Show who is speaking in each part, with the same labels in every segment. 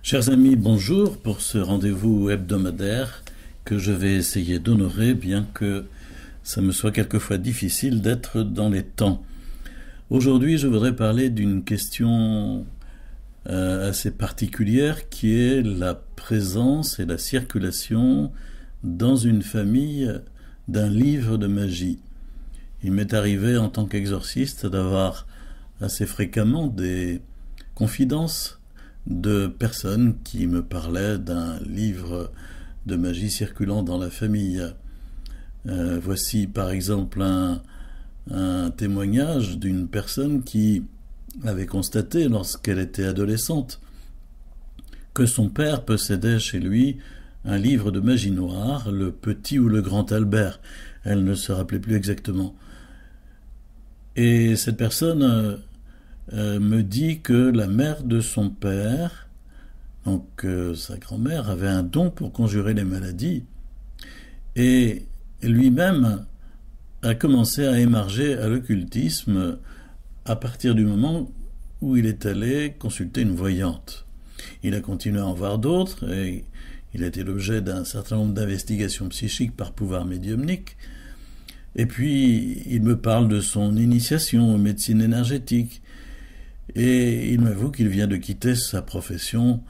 Speaker 1: Chers amis, bonjour pour ce rendez-vous hebdomadaire que je vais essayer d'honorer, bien que ça me soit quelquefois difficile d'être dans les temps. Aujourd'hui, je voudrais parler d'une question euh, assez particulière qui est la présence et la circulation dans une famille d'un livre de magie. Il m'est arrivé en tant qu'exorciste d'avoir assez fréquemment des confidences de personnes qui me parlaient d'un livre de magie circulant dans la famille. Euh, voici par exemple un, un témoignage d'une personne qui avait constaté lorsqu'elle était adolescente que son père possédait chez lui un livre de magie noire, le petit ou le grand Albert. Elle ne se rappelait plus exactement. Et cette personne euh, euh, me dit que la mère de son père, donc euh, sa grand-mère, avait un don pour conjurer les maladies, et lui-même a commencé à émarger à l'occultisme à partir du moment où il est allé consulter une voyante. Il a continué à en voir d'autres et il a été l'objet d'un certain nombre d'investigations psychiques par pouvoir médiumnique. Et puis, il me parle de son initiation aux médecines énergétiques. Et il m'avoue qu'il vient de quitter sa profession,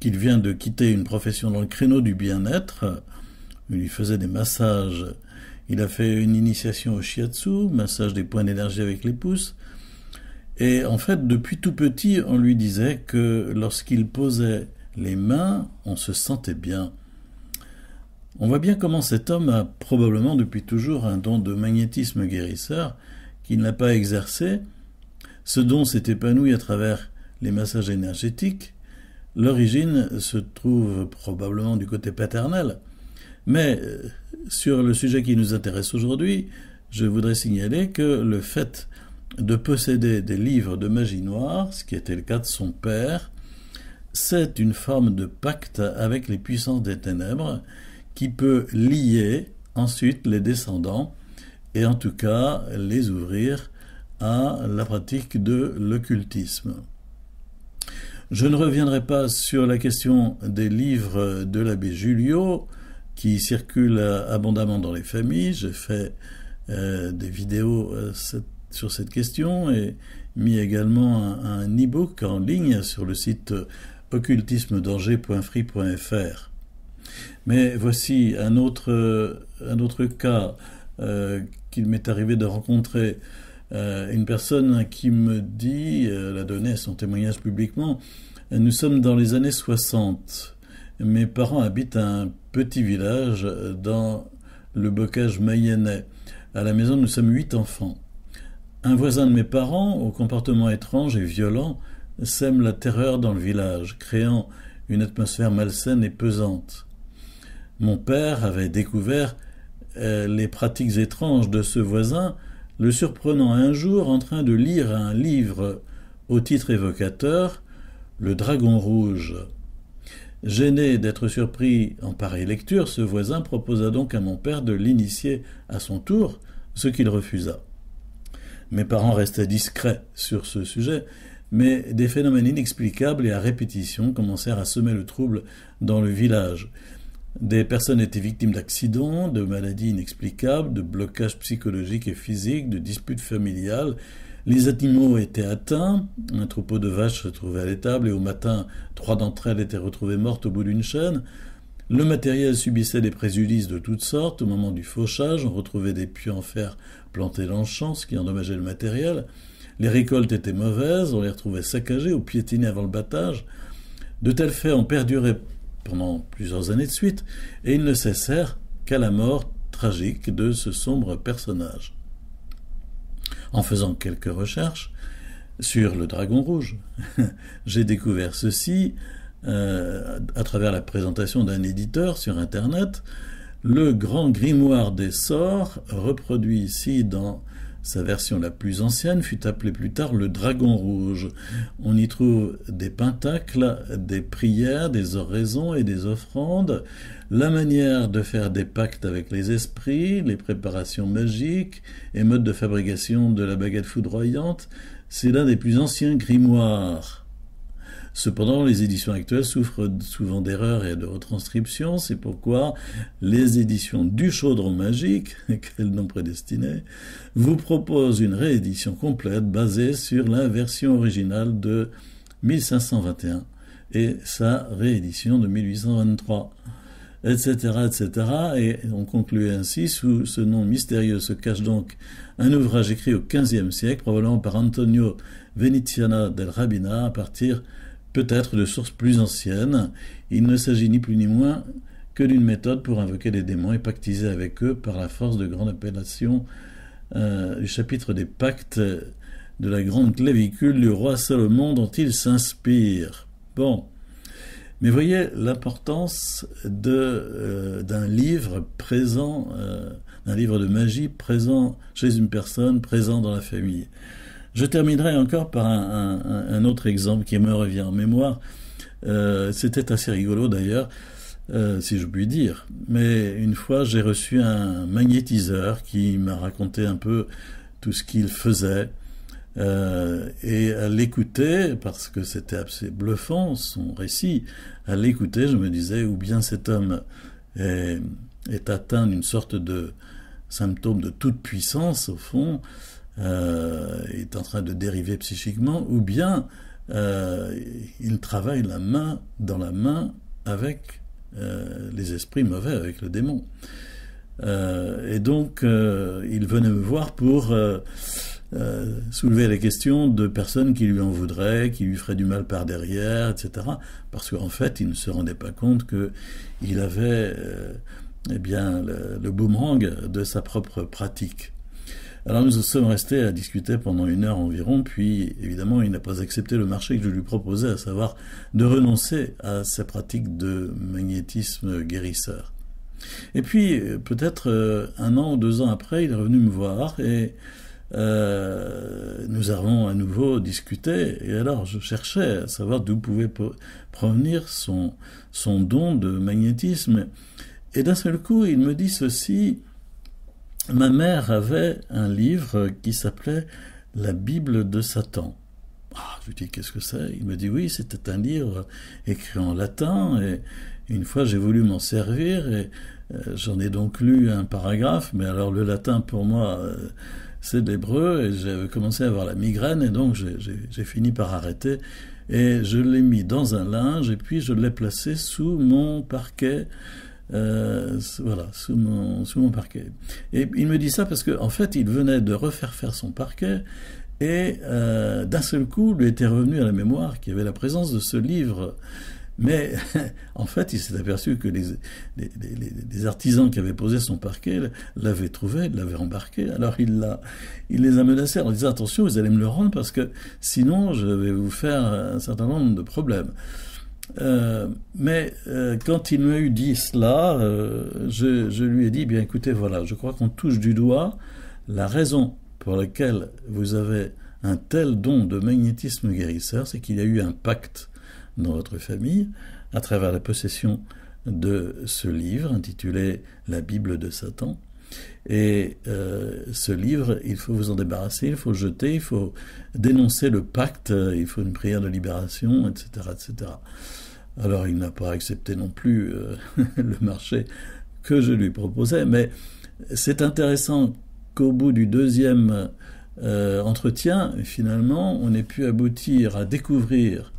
Speaker 1: qu'il vient de quitter une profession dans le créneau du bien-être. Il lui faisait des massages. Il a fait une initiation au shiatsu, massage des points d'énergie avec les pouces. Et en fait, depuis tout petit, on lui disait que lorsqu'il posait les mains, on se sentait bien. On voit bien comment cet homme a probablement depuis toujours un don de magnétisme guérisseur qu'il n'a pas exercé, ce don s'est épanoui à travers les massages énergétiques. L'origine se trouve probablement du côté paternel. Mais euh, sur le sujet qui nous intéresse aujourd'hui, je voudrais signaler que le fait de posséder des livres de magie noire, ce qui était le cas de son père, c'est une forme de pacte avec les puissances des ténèbres qui peut lier ensuite les descendants et en tout cas les ouvrir à la pratique de l'occultisme. Je ne reviendrai pas sur la question des livres de l'abbé Julio qui circulent abondamment dans les familles. J'ai fait euh, des vidéos euh, sur cette question et mis également un, e-book en ligne sur le site occultismedanger.free.fr Mais voici un autre, euh, un autre cas qu'il m'est arrivé de rencontrer euh, une personne qui me dit, euh, la a son témoignage publiquement, nous sommes dans les années 60. Mes parents habitent un petit village euh, dans le bocage mayennais. À la maison, nous sommes huit enfants. Un voisin de mes parents, au comportement étrange et violent, sème la terreur dans le village, créant une atmosphère malsaine et pesante. Mon père avait découvert les pratiques étranges de ce voisin le surprenant un jour en train de lire un livre au titre évocateur, Le Dragon Rouge. Gêné d'être surpris en pareille lecture, ce voisin proposa donc à mon père de l'initier à son tour, ce qu'il refusa. Mes parents restaient discrets sur ce sujet, mais des phénomènes inexplicables et à répétition commencèrent à semer le trouble dans le village. Des personnes étaient victimes d'accidents, de maladies inexplicables, de blocages psychologiques et physiques, de disputes familiales. Les animaux étaient atteints, un troupeau de vaches se trouvait à l'étable et au matin, trois d'entre elles étaient retrouvées mortes au bout d'une chaîne. Le matériel subissait des préjudices de toutes sortes. Au moment du fauchage, on retrouvait des puits en fer plantés dans le champ, ce qui endommageait le matériel. Les récoltes étaient mauvaises, on les retrouvait saccagées ou piétinées avant le battage. De tels faits ont perduré pendant plusieurs années de suite, et ils ne cessèrent qu'à la mort tragique de ce sombre personnage. En faisant quelques recherches sur le dragon rouge, j'ai découvert ceci euh, à travers la présentation d'un éditeur sur Internet. Le grand grimoire des sorts, reproduit ici dans sa version la plus ancienne fut appelée plus tard le Dragon Rouge. On y trouve des pentacles, des prières, des oraisons et des offrandes, la manière de faire des pactes avec les esprits, les préparations magiques et modes de fabrication de la baguette foudroyante. C'est l'un des plus anciens grimoires. Cependant, les éditions actuelles souffrent souvent d'erreurs et de retranscriptions, c'est pourquoi les éditions du Chaudron Magique, qu'elles nom prédestiné, vous proposent une réédition complète basée sur la version originale de 1521 et sa réédition de 1823 etc., etc. Et on conclut ainsi, sous ce nom mystérieux se cache donc un ouvrage écrit au XVe siècle, probablement par Antonio Veneziana del Rabina, à partir peut-être de sources plus anciennes. Il ne s'agit ni plus ni moins que d'une méthode pour invoquer les démons et pactiser avec eux par la force de grande appellation euh, du chapitre des pactes de la grande clavicule du roi Salomon dont il s'inspire. Bon. Mais voyez l'importance euh, d'un livre présent, euh, d'un livre de magie présent chez une personne, présent dans la famille. Je terminerai encore par un, autre exemple qui me revient en mémoire. Euh, c'était assez rigolo d'ailleurs, euh, si je puis dire. Mais une fois, j'ai reçu un magnétiseur qui m'a raconté un peu tout ce qu'il faisait. Euh, et à l'écouter, parce que c'était assez bluffant son récit, à l'écouter, je me disais, ou bien cet homme est, est atteint d'une sorte de symptôme de toute puissance, au fond, euh, est en train de dériver psychiquement, ou bien euh, il travaille la main dans la main avec euh, les esprits mauvais, avec le démon. et donc, il venait me voir pour soulever les questions de personnes qui lui en voudraient, qui lui feraient du mal par derrière, etc. Parce qu'en fait, il ne se rendait pas compte qu'il avait eh bien, le, boomerang de sa propre pratique. Alors nous sommes restés à discuter pendant une heure environ, puis évidemment il n'a pas accepté le marché que je lui proposais, à savoir de renoncer à sa pratique de magnétisme guérisseur. Et puis peut-être euh, un an ou deux ans après, il est revenu me voir et euh, nous avons à nouveau discuté, et alors je cherchais à savoir d'où pouvait provenir son, son don de magnétisme. Et d'un seul coup, il me dit ceci, Ma mère avait un livre qui s'appelait La Bible de Satan. Ah, je lui dis qu'est-ce que c'est Il me dit oui, c'était un livre écrit en latin et une fois j'ai voulu m'en servir et euh, j'en ai donc lu un paragraphe, mais alors le latin pour moi euh, c'est l'hébreu et j'avais commencé à avoir la migraine et donc j'ai fini par arrêter et je l'ai mis dans un linge et puis je l'ai placé sous mon parquet euh, voilà, sous mon, sous mon parquet. Et il me dit ça parce qu'en fait, il venait de refaire faire son parquet et euh, d'un seul coup, lui était revenu à la mémoire qu'il y avait la présence de ce livre. Mais en fait, il s'est aperçu que les, artisans qui avaient posé son parquet l'avaient trouvé, l'avaient embarqué. Alors il, il les a menacés en disant attention, vous allez me le rendre parce que sinon je vais vous faire un certain nombre de problèmes. Euh, mais euh, quand il m'a eu dit cela, euh, je, je, lui ai dit, bien écoutez, voilà, je crois qu'on touche du doigt la raison pour laquelle vous avez un tel don de magnétisme guérisseur, c'est qu'il y a eu un pacte dans votre famille à travers la possession de ce livre intitulé La Bible de Satan. Et euh, ce livre, il faut vous en débarrasser, il faut jeter, il faut dénoncer le pacte, euh, il faut une prière de libération, etc. etc. Alors il n'a pas accepté non plus euh, le marché que je lui proposais, mais c'est intéressant qu'au bout du deuxième entretien, finalement, on ait pu aboutir à découvrir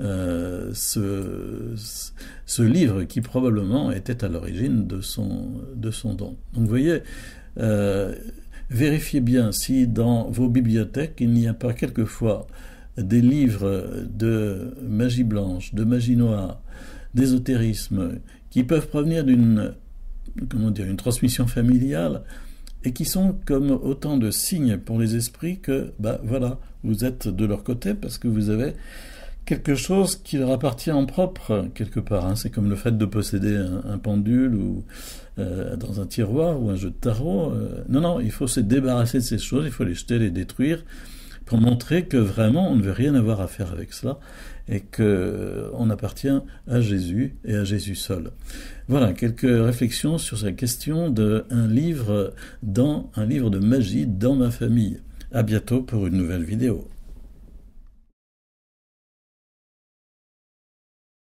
Speaker 1: euh, ce, ce, livre qui probablement était à l'origine de son, de son don. Donc vous voyez, euh, vérifiez bien si dans vos bibliothèques il n'y a pas quelquefois des livres de magie blanche, de magie noire, d'ésotérisme, qui peuvent provenir d'une comment dire, une transmission familiale, et qui sont comme autant de signes pour les esprits que, ben voilà, vous êtes de leur côté parce que vous avez quelque chose qui leur appartient en propre, quelque part. Hein. C'est comme le fait de posséder un, pendule ou euh, dans un tiroir ou un jeu de tarot. Euh. non, non, il faut se débarrasser de ces choses, il faut les jeter, les détruire, pour montrer que vraiment on ne veut rien avoir à faire avec cela et que euh, on appartient à Jésus et à Jésus seul. Voilà quelques réflexions sur cette question d'un livre dans un livre de magie dans ma famille. À bientôt pour une nouvelle vidéo.